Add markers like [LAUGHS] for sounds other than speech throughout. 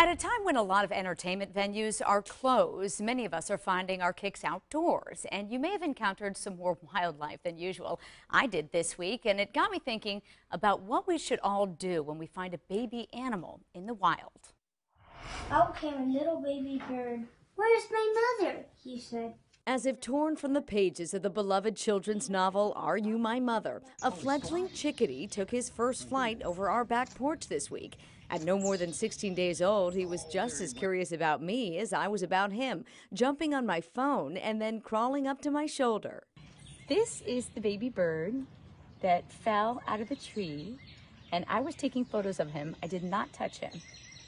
At a time when a lot of entertainment venues are closed, many of us are finding our kicks outdoors, and you may have encountered some more [LAUGHS] wildlife than usual. I did this week, and it got me thinking about what we should all do when we find a baby animal in the wild. Out came a little baby bird. Where's my mother? he said. As if torn from the pages of the beloved children's novel, Are You My Mother? A fledgling chickadee took his first flight over our back porch this week. At no more than 16 days old, he was just as curious about me as I was about him, jumping on my phone and then crawling up to my shoulder. This is the baby bird that fell out of the tree, and I was taking photos of him. I did not touch him,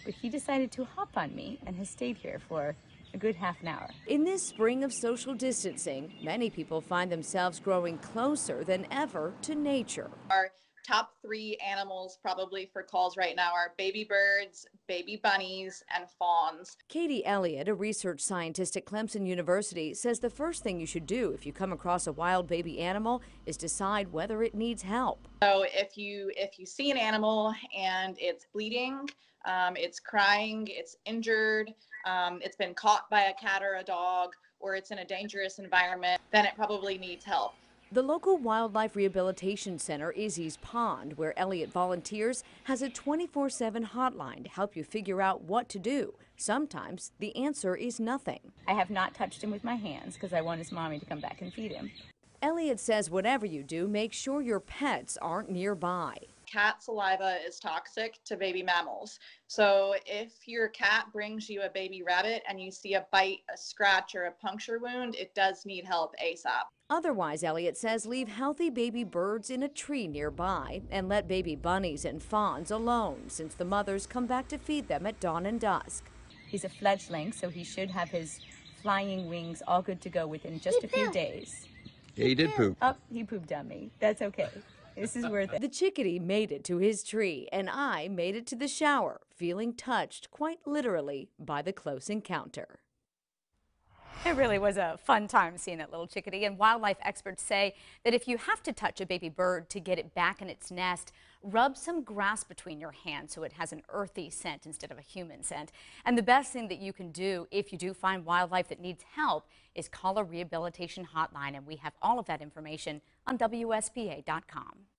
but he decided to hop on me and has stayed here for a good half an hour. In this spring of social distancing, many people find themselves growing closer than ever to nature. Our top three animals probably for calls right now are baby birds, baby bunnies, and fawns. Katie Elliott, a research scientist at Clemson University, says the first thing you should do if you come across a wild baby animal is decide whether it needs help. So if you if you see an animal and it's bleeding, um, it's crying, it's injured, um, it's been caught by a cat or a dog, or it's in a dangerous environment, then it probably needs help. The local Wildlife Rehabilitation Center, Izzy's Pond, where Elliot volunteers, has a 24 7 hotline to help you figure out what to do. Sometimes the answer is nothing. I have not touched him with my hands because I want his mommy to come back and feed him. Elliot says whatever you do, make sure your pets aren't nearby cat saliva is toxic to baby mammals. So if your cat brings you a baby rabbit and you see a bite, a scratch, or a puncture wound, it does need help ASAP. Otherwise, Elliot says leave healthy baby birds in a tree nearby and let baby bunnies and fawns alone since the mothers come back to feed them at dawn and dusk. He's a fledgling, so he should have his flying wings all good to go within just he a few days. Yeah, he did poop. Oh, he pooped on me. That's okay. This is worth it. The chickadee made it to his tree, and I made it to the shower, feeling touched quite literally by the close encounter. It really was a fun time seeing that little chickadee. And wildlife experts say that if you have to touch a baby bird to get it back in its nest, rub some grass between your hands so it has an earthy scent instead of a human scent. And the best thing that you can do if you do find wildlife that needs help is call a rehabilitation hotline. And we have all of that information on WSBA.com.